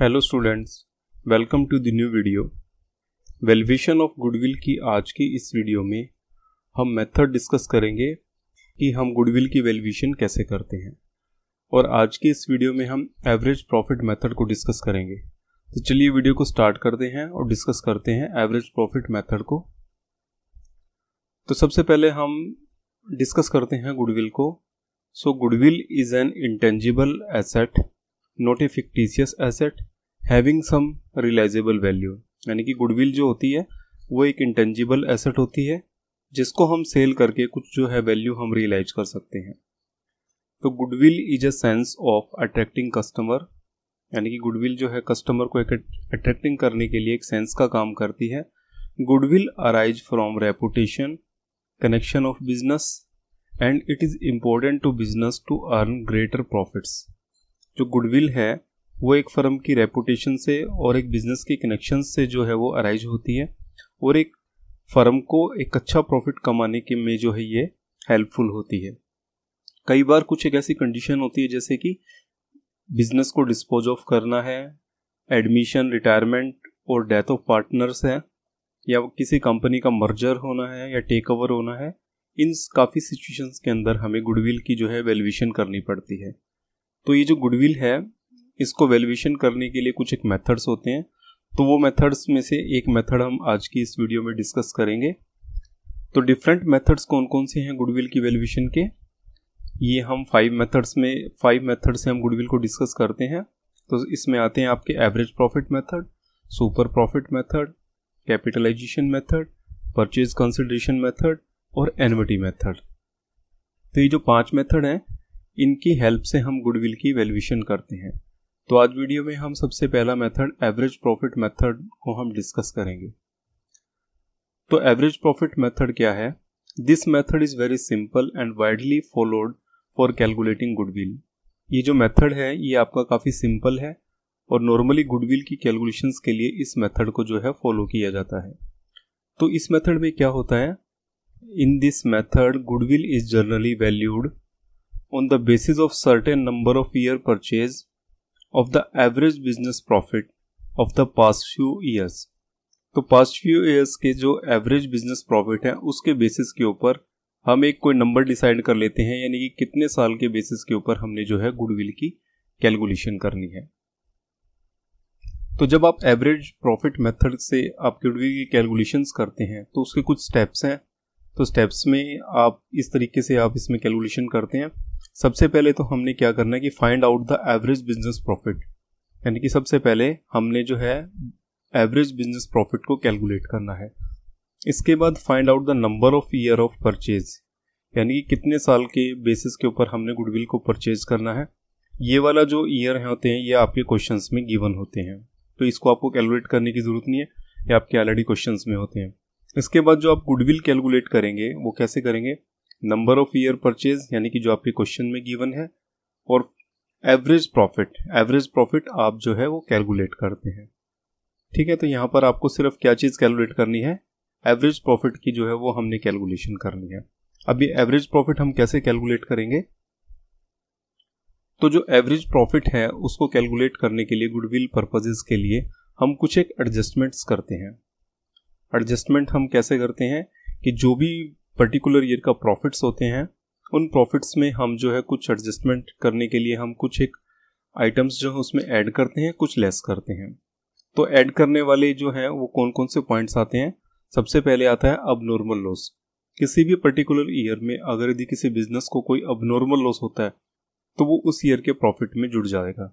hello students welcome to the new video valuation of goodwill की आज की इस वीडियो में हम मेथड डिस्कस करेंगे कि हम गुडविल की वेलविशन कैसे करते हैं और आज की इस वीडियो में हम एवरेज प्रॉफिट मेथड को डिस्कस करेंगे तो चलिए वीडियो को स्टार्ट करते हैं और डिस्कस करते हैं एवरेज प्रॉफिट मैथड को तो सबसे पहले हम डिस्कस करते हैं गुडविल को so goodwill is an intangible asset not a fictitious asset having some realisable value यानी कि गुडविल जो होती है वो एक इंटेंजिबल एसेट होती है जिसको हम सेल करके कुछ जो है वैल्यू हम रियलाइज कर सकते हैं तो goodwill is a sense of attracting customer यानी कि गुडविल जो है कस्टमर को एक अट्रैक्टिंग करने के लिए एक सेंस का काम करती है goodwill arise from reputation connection of business and it is important to business to earn greater profits जो गुडविल है वो एक फर्म की रेपुटेशन से और एक बिजनेस के कनेक्शन से जो है वो अराइज होती है और एक फर्म को एक अच्छा प्रॉफिट कमाने के में जो है ये हेल्पफुल होती है कई बार कुछ एक ऐसी कंडीशन होती है जैसे कि बिजनेस को डिस्पोज ऑफ करना है एडमिशन रिटायरमेंट और डेथ ऑफ पार्टनर्स है या किसी कंपनी का मर्जर होना है या टेक ओवर होना है इन काफ़ी सिचुएशंस के अंदर हमें गुडविल की जो है वेल्यूशन करनी पड़ती है तो ये जो गुडविल है इसको वैल्यूएशन करने के लिए कुछ एक मेथड्स होते हैं तो वो मेथड्स में से एक मेथड हम आज की इस वीडियो में डिस्कस करेंगे तो डिफरेंट मेथड्स कौन कौन से हैं गुडविल की वैल्यूएशन के ये हम फाइव मेथड्स में फाइव मेथड से हम गुडविल को डिस्कस करते हैं तो इसमें आते हैं आपके average profit method super profit method capitalisation method purchase consideration method और एनविटी मेथड तो ये जो पांच मेथड हैं इनकी हेल्प से हम गुडविल की वैल्यूएशन करते हैं तो आज वीडियो में हम सबसे पहला मेथड एवरेज प्रॉफिट मेथड को हम डिस्कस करेंगे तो एवरेज प्रॉफिट मेथड क्या है this method is very simple and widely followed for calculating goodwill ये जो मेथड है ये आपका काफ़ी सिंपल है और नॉर्मली गुडविल की कैलकुलेशन के लिए इस मेथड को जो है फॉलो किया जाता है तो इस मेथड में क्या होता है in this method goodwill is generally valued on the basis of certain number of year purchase of the average business profit of the past few years तो पास्ट फ्यू ईयर्स के जो एवरेज बिजनेस प्रॉफिट है उसके basis के ऊपर हम एक कोई नंबर डिसाइड कर लेते हैं यानी कि कितने साल के बेसिस के ऊपर हमने जो है गुडविल की कैलकुलेशन करनी है तो जब आप एवरेज प्रॉफिट मेथड से आप गुडविल की कैलकुलेशंस करते हैं तो उसके कुछ स्टेप्स हैं तो स्टेप्स में आप इस तरीके से आप इसमें कैलकुलेशन करते हैं सबसे पहले तो हमने क्या करना है कि find out the average business profit यानी कि सबसे पहले हमने जो है एवरेज बिजनेस प्रॉफिट को कैलकुलेट करना है इसके बाद find out the number of year of purchase यानी कि कितने साल के बेसिस के ऊपर हमने गुडविल को परचेज करना है ये वाला जो ईयर है होते हैं ये आपके क्वेश्चंस में गिवन होते हैं तो इसको आपको कैलकुलेट करने की ज़रूरत नहीं है ये आपके ऑलरेडी क्वेश्चंस में होते हैं इसके बाद जो आप गुडविल कैलकुलेट करेंगे वो कैसे करेंगे नंबर ऑफ ईयर परचेज यानी कि जो आपके क्वेश्चन में गिवन है और एवरेज प्रॉफिट एवरेज प्रॉफिट आप जो है वो कैलकुलेट करते हैं ठीक है तो यहाँ पर आपको सिर्फ क्या चीज़ कैलकुलेट करनी है एवरेज प्रॉफिट की जो है वो हमने कैलकुलेशन करनी है अब ये एवरेज प्रॉफिट हम कैसे कैलकुलेट करेंगे तो जो एवरेज प्रॉफिट है उसको कैलकुलेट करने के लिए गुडविल पर्पजेज के लिए हम कुछ एक एडजस्टमेंट्स करते हैं एडजस्टमेंट हम कैसे करते हैं कि जो भी पर्टिकुलर ईयर का प्रॉफिट्स होते हैं उन प्रॉफिट्स में हम जो है कुछ एडजस्टमेंट करने के लिए हम कुछ एक आइटम्स जो है उसमें ऐड करते हैं कुछ लेस करते हैं तो ऐड करने वाले जो हैं वो कौन कौन से पॉइंट्स आते हैं सबसे पहले आता है अब नॉर्मल लॉस किसी भी पर्टिकुलर ईयर में अगर यदि किसी बिजनेस को कोई अब नॉर्मल लॉस होता है तो वो उस ईयर के प्रॉफिट में जुड़ जाएगा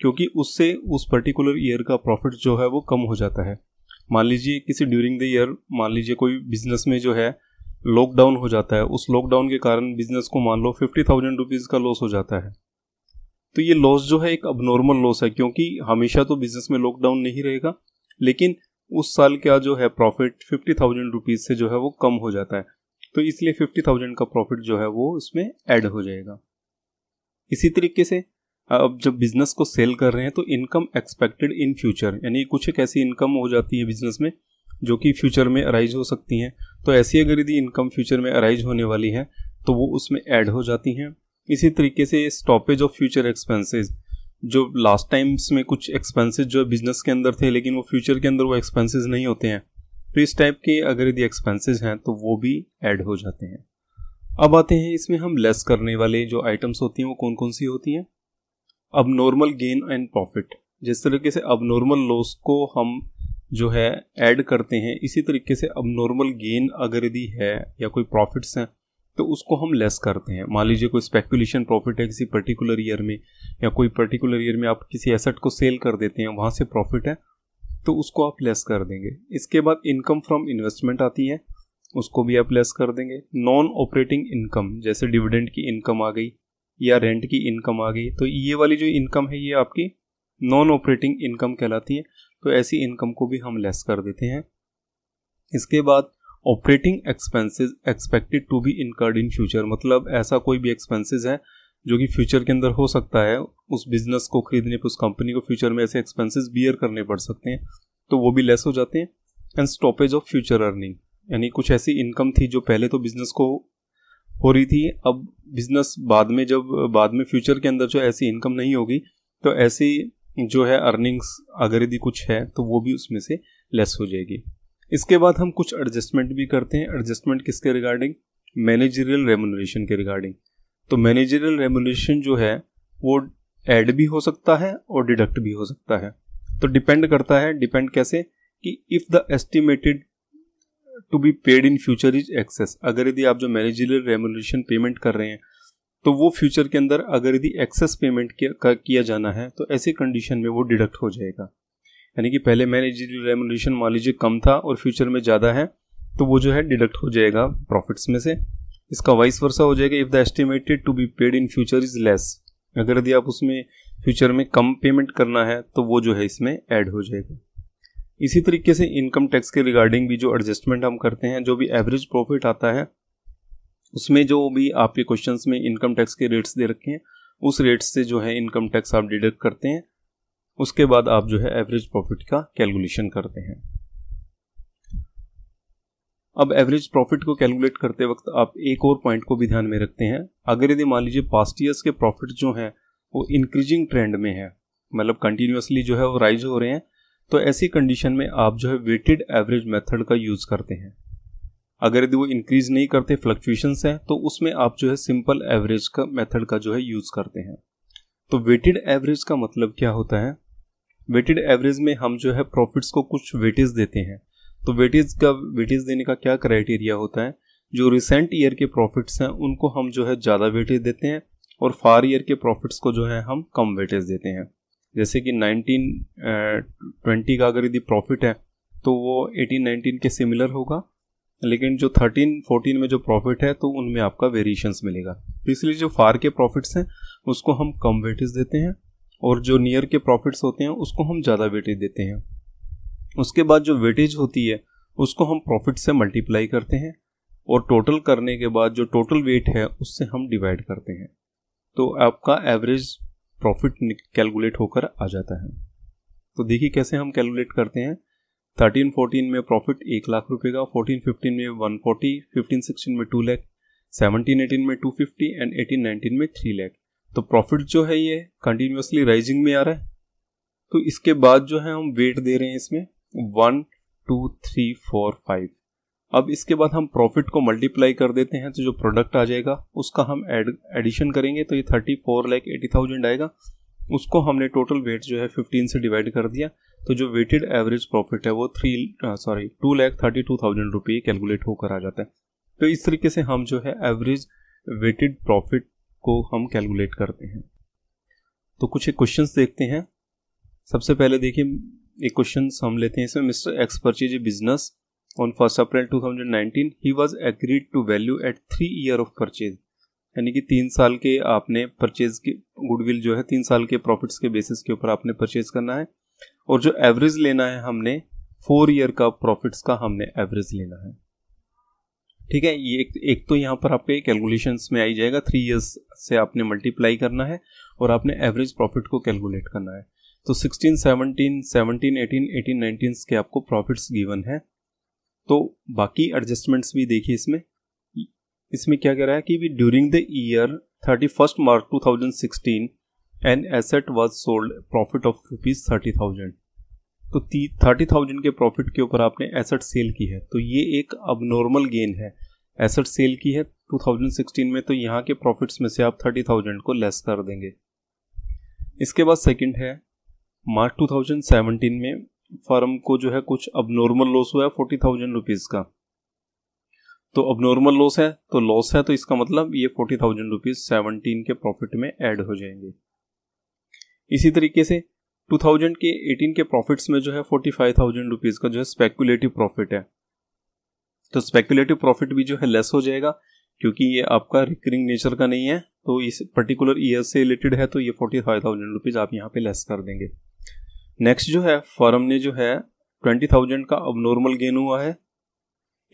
क्योंकि उससे उस पर्टिकुलर ईयर का प्रॉफिट जो है वो कम हो जाता है मान लीजिए किसी ड्यूरिंग द ईयर मान लीजिए कोई बिजनेस में जो है लॉकडाउन हो जाता है उस लॉकडाउन के कारण बिजनेस को मान लो फिफ्टी थाउजेंड रुपीज़ का लॉस हो जाता है तो ये लॉस जो है एक अब नॉर्मल लॉस है क्योंकि हमेशा तो बिजनेस में लॉकडाउन नहीं रहेगा लेकिन उस साल का जो है प्रॉफिट फिफ्टी थाउजेंड रुपीज़ से जो है वो कम हो जाता है तो इसलिए फिफ्टी थाउजेंड का प्रॉफिट जो है वो इसमें ऐड हो जाएगा इसी तरीके से अब जब बिजनेस को सेल कर रहे हैं तो इनकम एक्सपेक्टेड इन फ्यूचर यानी कुछ एक ऐसी इनकम हो जाती है बिजनेस में जो कि फ्यूचर में अराइज हो सकती हैं तो ऐसी अगर यदि इनकम फ्यूचर में अराइज होने वाली है तो वो उसमें ऐड हो जाती हैं इसी तरीके से स्टॉपेज ऑफ फ्यूचर एक्सपेंसेस जो लास्ट टाइम्स में कुछ एक्सपेंसेस जो बिजनेस के अंदर थे लेकिन वो फ्यूचर के अंदर वो एक्सपेंसेस नहीं होते हैं तो इस टाइप के अगर यदि एक्सपेंसेस हैं तो वो भी ऐड हो जाते हैं अब आते हैं इसमें हम लेस करने वाले जो आइटम्स होती हैं वो कौन कौन सी होती हैं अब नॉर्मल गेन एंड प्रॉफिट जिस तरीके से अब नॉर्मल लॉस को हम जो है ऐड करते हैं इसी तरीके से अब नॉर्मल गेन अगर यदि है या कोई प्रॉफिट्स हैं तो उसको हम लेस करते हैं मान लीजिए कोई स्पेकुलेशन प्रॉफिट है किसी पर्टिकुलर ईयर में या कोई पर्टिकुलर ईयर में आप किसी एसेट को सेल कर देते हैं वहाँ से प्रॉफिट है तो उसको आप लेस कर देंगे इसके बाद इनकम फ्रॉम इन्वेस्टमेंट आती है उसको भी आप लेस कर देंगे नॉन ऑपरेटिंग इनकम जैसे डिविडेंड की इनकम आ गई या रेंट की इनकम आ गई तो ये वाली जो इनकम है ये आपकी नॉन ऑपरेटिंग इनकम कहलाती है तो ऐसी इनकम को भी हम लेस कर देते हैं इसके बाद operating expenses expected to be incurred in future मतलब ऐसा कोई भी एक्सपेंसेस है जो कि फ्यूचर के अंदर हो सकता है उस बिजनेस को खरीदने पर उस कंपनी को फ्यूचर में ऐसे एक्सपेंसेस बियर करने पड़ सकते हैं तो वो भी लेस हो जाते हैं and stoppage of future earning यानी कुछ ऐसी इनकम थी जो पहले तो बिजनेस को हो रही थी अब बिजनेस बाद में जब बाद में फ्यूचर के अंदर जो ऐसी इनकम नहीं होगी तो ऐसी जो है अर्निंग्स अगर यदि कुछ है तो वो भी उसमें से लेस हो जाएगी इसके बाद हम कुछ एडजस्टमेंट भी करते हैं एडजस्टमेंट किसके रिगार्डिंग मैनेजरियल रेमुनरेशन के रिगार्डिंग तो मैनेजरियल रेमुनरेशन जो है वो ऐड भी हो सकता है और डिडक्ट भी हो सकता है तो डिपेंड करता है डिपेंड कैसे कि if the estimated to be paid in future is excess अगर यदि आप जो मैनेजरियल रेमोलेशन पेमेंट कर रहे हैं तो वो फ्यूचर के अंदर अगर यदि एक्सेस पेमेंट किया, किया जाना है तो ऐसी कंडीशन में वो डिडक्ट हो जाएगा यानी कि पहले मैनेजरियल रेमोलेशन मान लीजिए कम था और फ्यूचर में ज़्यादा है तो वो जो है डिडक्ट हो जाएगा प्रॉफिट्स में से इसका वाइस वर्षा हो जाएगा if the estimated to be paid in future is less अगर यदि आप उसमें फ्यूचर में कम पेमेंट करना है तो वो जो है इसमें ऐड हो जाएगा इसी तरीके से इनकम टैक्स के रिगार्डिंग भी जो एडजस्टमेंट हम करते हैं जो भी एवरेज प्रॉफिट आता है उसमें जो भी आपके क्वेश्चंस में इनकम टैक्स के रेट्स दे रखे हैं उस रेट से जो है इनकम टैक्स आप डिडक्ट करते हैं उसके बाद आप जो है एवरेज प्रॉफिट का कैलकुलेशन करते हैं अब एवरेज प्रॉफिट को कैलकुलेट करते वक्त आप एक और पॉइंट को भी ध्यान में रखते हैं अगर यदि मान लीजिए पास्ट ईयर्स के प्रॉफिट जो हैं वो इंक्रीजिंग ट्रेंड में है मतलब कंटिन्यूसली जो है वो राइज हो रहे हैं तो ऐसी कंडीशन में आप जो है वेटेड एवरेज मेथड का यूज़ करते हैं अगर यदि वो इंक्रीज नहीं करते फ्लक्चुएशंस हैं तो उसमें आप जो है सिंपल एवरेज का मेथड का जो है यूज़ करते हैं तो वेटेड एवरेज का मतलब क्या होता है वेटेड एवरेज में हम जो है प्रॉफिट्स को कुछ वेटेज देते हैं तो वेटेज का वेटेज देने का क्या क्राइटेरिया होता है जो रिसेंट ईयर के प्रॉफिट्स हैं उनको हम जो है ज़्यादा वेटेज देते हैं और फार ईयर के प्रॉफिट्स को जो है हम कम वेटेज देते हैं जैसे कि ट्वेंटी का अगर यदि प्रॉफिट है तो वो नाइनटीन के सिमिलर होगा लेकिन जो 13 14 में जो प्रॉफिट है तो उनमें आपका वेरिएशंस मिलेगा तो इसलिए जो फार के प्रॉफिट्स हैं उसको हम कम वेटेज देते हैं और जो नियर के प्रॉफिट्स होते हैं उसको हम ज़्यादा वेटेज देते हैं उसके बाद जो वेटेज होती है उसको हम प्रॉफिट से मल्टीप्लाई करते हैं और टोटल करने के बाद जो टोटल वेट है उससे हम डिवाइड करते हैं तो आपका एवरेज प्रॉफिट कैलकुलेट होकर आ जाता है तो देखिए कैसे हम कैलकुलेट करते हैं थर्टीन फोर्टीन में प्रॉफिट एक लाख रुपए का फोर्टीन फिफ्टीन में वन फोर्टी फिफ्टीन सिक्सटीन में टू लैख सेवनटीन एटीन में two fifty and eighteen nineteen में थ्री लैख तो प्रॉफिट जो है ये कंटिन्यूसली राइजिंग में आ रहा है तो इसके बाद जो है हम वेट दे रहे हैं इसमें one two three four five अब इसके बाद हम प्रॉफिट को मल्टीप्लाई कर देते हैं तो जो प्रोडक्ट आ जाएगा उसका हम एड एडिशन करेंगे तो ये thirty four lakh eighty thousand आएगा उसको हमने टोटल वेट जो है फिफ्टीन से डिवाइड कर दिया तो जो वेटेड एवरेज प्रॉफिट है वो three sorry two lakh thirty two thousand रुपये कैलकुलेट होकर आ जाता है तो इस तरीके से हम जो है एवरेज वेटेड प्रॉफिट को हम कैलकुलेट करते हैं तो कुछ एक क्वेश्चन देखते हैं सबसे पहले देखिए एक क्वेश्चन हम लेते हैं इसमें mister X purchase a business on 1st April 2019 he was agreed to value at three year of purchase यानी कि तीन साल के आपने परचेज के गुडविल जो है तीन साल के प्रॉफिट्स के बेसिस के ऊपर आपने परचेज करना है और जो एवरेज लेना है हमने फोर ईयर का प्रॉफिट्स का हमने एवरेज लेना है ठीक है ये एक, एक तो यहाँ पर आपके कैलकुलेशंस में आई जाएगा थ्री इयर्स से आपने मल्टीप्लाई करना है और आपने एवरेज प्रॉफिट को कैलकुलेट करना है तो 16, 17, 17, 18, 18, 19 के आपको प्रॉफिट्स गिवन है तो बाकी एडजस्टमेंट्स भी देखिए इसमें इसमें क्या कह रहा है कि भी during the year thirty first March two thousand sixteen an asset was sold profit of rupees thirty thousand तो थर्टी थाउजेंड के प्रॉफिट के ऊपर आपने एसेट सेल की है तो ये एक अबनॉर्मल गेन है एसेट सेल की है 2016 में तो यहाँ के प्रॉफिट्स में से आप थर्टी थाउजेंड को लेस कर देंगे इसके बाद सेकंड है मार्च 2017 में फर्म को जो है कुछ अब नॉर्मल लॉस हुआ है फोर्टी थाउजेंड रुपीज़ का तो अब नॉर्मल लॉस है तो लॉस है तो इसका मतलब ये फोर्टी थाउजेंड रुपीज़ सेवनटीन के प्रॉफिट में ऐड हो जाएंगे इसी तरीके से टू थाउजेंड के एटीन के प्रॉफिट्स में जो है फोर्टी फाइव थाउजेंड रुपीज़ का जो है स्पेकुलेटिव प्रॉफिट है तो स्पेकुलेटिव प्रॉफिट भी जो है लेस हो जाएगा क्योंकि ये आपका रिकरिंग नेचर का नहीं है तो इस पर्टिकुलर ईयर से रिलेटेड है तो ये फोर्टी फाइव थाउजेंड रुपीज़ आप यहाँ पे लेस कर देंगे नेक्स्ट जो है फॉरम ने जो है ट्वेंटी थाउजेंड का अब नॉर्मल गेन हुआ है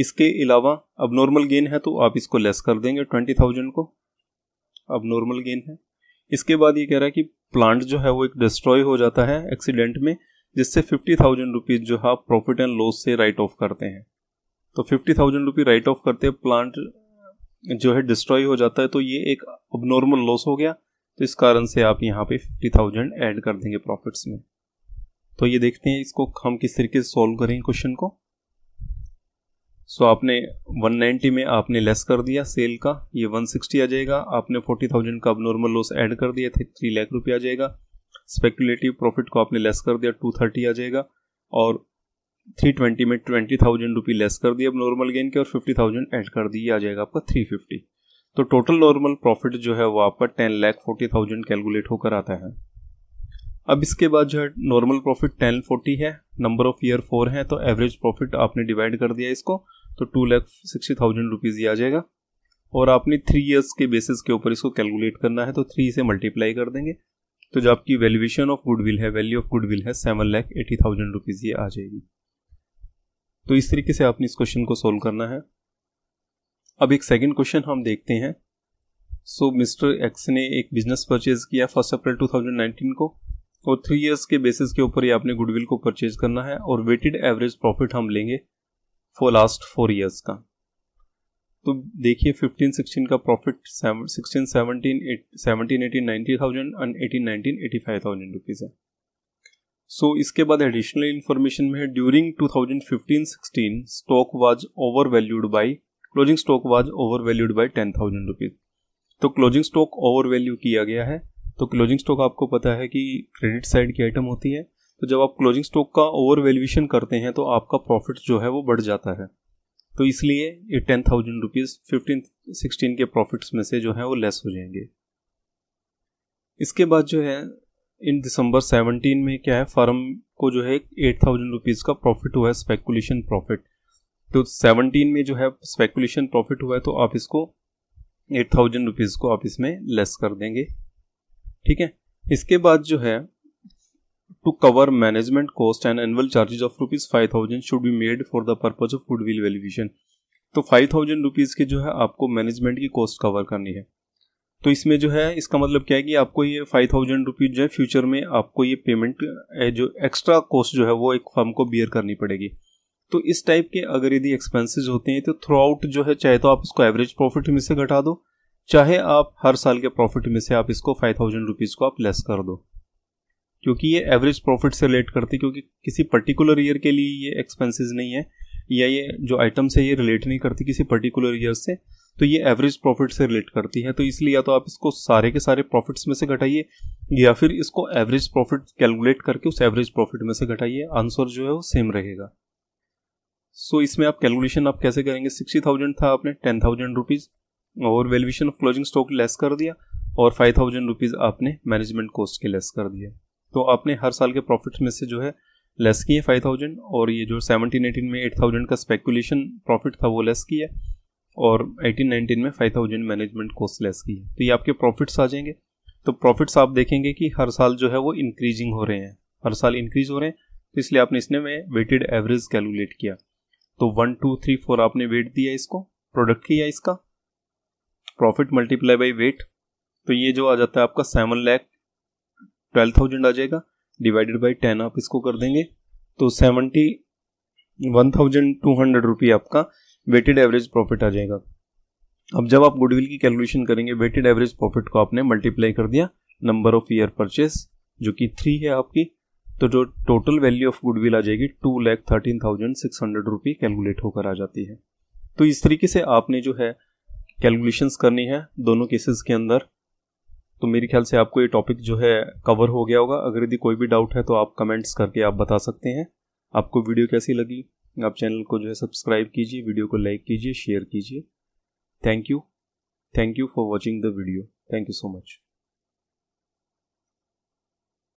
इसके अलावा अब नॉर्मल गेन है तो आप इसको लेस कर देंगे ट्वेंटी थाउजेंड को अब नॉर्मल गेन है इसके बाद ये कह रहा है कि प्लांट जो है वो एक डिस्ट्रॉय हो जाता है एक्सीडेंट में जिससे फिफ्टी थाउजेंड रुपीज़ जो है आप प्रॉफिट एंड लॉस से राइट ऑफ करते हैं तो fifty thousand rupees write off करते हैं प्लांट जो है डिस्ट्रॉय हो जाता है तो ये एक अब नॉर्मल लॉस हो गया तो इस कारण से आप यहाँ पे फिफ्टी थाउजेंड एड कर देंगे प्रॉफिट्स में तो ये देखते हैं इसको हम किस तरीके से सॉल्व करें क्वेश्चन को सो so, आपने 190 में आपने लेस कर दिया सेल का ये 160 आ जाएगा आपने 40,000 का अब नॉर्मल लॉस ऐड कर दिया थे थ्री लाख रुपया आ जाएगा स्पेकुलेटिव प्रॉफिट को आपने लेस कर दिया 230 आ जाएगा और 320 में 20,000 रुपी लेस कर दिया अब नॉर्मल गेन के और 50,000 ऐड कर दिए आ जाएगा आपका 350 तो टोटल नॉर्मल प्रॉफिट जो है वो आपका ten lakh forty thousand calculate होकर आता है अब इसके बाद जो है नॉर्मल प्रॉफिट टेन फोर्टी है नंबर ऑफ ईयर फोर है तो एवरेज प्रॉफिट आपने डिवाइड कर दिया इसको तो two lakh sixty thousand rupees ही आ जाएगा और आपने थ्री ईयर्स के बेसिस के ऊपर इसको कैलकुलेट करना है तो थ्री से मल्टीप्लाई कर देंगे तो जो आपकी वैल्यूएशन ऑफ गुडविल है वैल्यू ऑफ गुडविल है seven lakh eighty thousand rupees ये आ जाएगी तो इस तरीके से आपने इस क्वेश्चन को सोल्व करना है अब एक सेकेंड क्वेश्चन हम देखते हैं सो मिस्टर एक्स ने एक बिजनेस परचेज किया फर्स्ट अप्रैल नाइनटीन को और थ्री इयर्स के बेसिस के ऊपर ही आपने गुडविल को परचेज करना है और वेटेड एवरेज प्रॉफिट हम लेंगे फॉर लास्ट फोर ईयर्स का तो देखिए फिफ्टीन सिक्सटीन का profit sixteen seventeen seventeen eighteen ninety thousand and eighteen nineteen eighty five thousand rupees है सो so, इसके बाद एडिशनल इन्फॉर्मेशन में है during 2015-16 stock was over valued by closing stock was over valued by ten thousand rupees तो closing stock over value किया गया है तो क्लोजिंग स्टॉक आपको पता है कि क्रेडिट साइड की आइटम होती है तो जब आप क्लोजिंग स्टॉक का ओवर वैल्यूएशन करते हैं तो आपका प्रॉफिट जो है वो बढ़ जाता है तो इसलिए ये ten thousand rupees fifteen sixteen के प्रॉफिट्स में से जो है वो लेस हो जाएंगे इसके बाद जो है इन दिसंबर सेवनटीन में क्या है फर्म को जो है एट थाउजेंड रुपीज़ का प्रॉफिट हुआ है स्पेकुलेशन प्रॉफिट तो सेवनटीन में जो है स्पेकुलेशन प्रॉफिट हुआ है तो आप इसको एट थाउजेंड रुपीज़ को आप इसमें लेस कर देंगे ठीक है इसके बाद जो है to cover management cost and annual charges of rupees five thousand should be made for the purpose of goodwill valuation तो फाइव थाउजेंड रुपीज़ की जो है आपको मैनेजमेंट की कॉस्ट कवर करनी है तो इसमें जो है इसका मतलब क्या है कि आपको ये फाइव थाउजेंड रुपीज़ जो है फ्यूचर में आपको ये पेमेंट जो एक्स्ट्रा कॉस्ट जो है वो एक फर्म को बियर करनी पड़ेगी तो इस टाइप के अगर यदि एक्सपेंसिज होते हैं तो थ्रू आउट जो है चाहे तो आप उसको एवरेज प्रॉफिट में से घटा दो चाहे आप हर साल के प्रॉफिट में से आप इसको फाइव थाउजेंड रुपीज़ को आप लेस कर दो क्योंकि ये एवरेज प्रॉफिट से रिलेट करती क्योंकि किसी पर्टिकुलर ईयर के लिए ये एक्सपेंसेस नहीं है या ये जो आइटम्स है ये रिलेट नहीं करती किसी पर्टिकुलर ईयर से तो ये एवरेज प्रॉफिट से रिलेट करती है तो इसलिए या तो आप इसको सारे के सारे प्रॉफिट्स में से घटाइए या फिर इसको एवरेज प्रॉफिट कैलकुलेट करके उस एवरेज प्रॉफिट में से घटाइए आंसर जो है वो सेम रहेगा सो so, इसमें आप कैलकुलेशन आप कैसे करेंगे सिक्सटी थाउजेंड था आपने टेन थाउजेंड रुपीज़ और valuation of closing stock less कर दिया और फाइव थाउजेंड रुपीज़ आपने मैनेजमेंट कॉस्ट के लेस कर दिया तो आपने हर साल के प्रॉफिट में से जो है लेस किए फाइव थाउजेंड और ये जो सेवनटीन एटीन में एट थाउजेंड का स्पेकुलेशन प्रॉफिट था वो लेस किया और एटीन नाइनटीन में five thousand management cost less की है तो ये आपके प्रॉफिट्स आ जाएंगे तो प्रॉफिट्स आप देखेंगे कि हर साल जो है वो इंक्रीजिंग हो रहे हैं हर साल इंक्रीज हो रहे हैं तो इसलिए आपने इसने में वेटेड एवरेज कैलकुलेट किया तो वन टू थ्री फोर आपने वेट दिया इसको प्रोडक्ट किया इसका प्रॉफिट मल्टीप्लाई बाई वेट तो ये जो आ जाता है आपका सेवन लैख ट्वेल्व थाउजेंड आ जाएगा डिवाइडेड बाई टेन आप इसको कर देंगे तो seventy one thousand two hundred rupee आपका वेटेड एवरेज प्रॉफिट आ जाएगा अब जब आप गुडविल की कैलकुलेशन करेंगे वेटेड एवरेज प्रॉफिट को आपने मल्टीप्लाई कर दिया नंबर ऑफ ईयर परचेस जो कि थ्री है आपकी तो जो टोटल वैल्यू ऑफ गुडविल आ जाएगी two lakh thirteen thousand six hundred rupee calculate होकर आ जाती है तो इस तरीके से आपने जो है कैलकुलेशंस करनी है दोनों केसेस के अंदर तो मेरे ख्याल से आपको ये टॉपिक जो है कवर हो गया होगा अगर यदि कोई भी डाउट है तो आप कमेंट्स करके आप बता सकते हैं आपको वीडियो कैसी लगी आप चैनल को जो है सब्सक्राइब कीजिए वीडियो को लाइक कीजिए शेयर कीजिए thank you thank you for watching the video thank you so much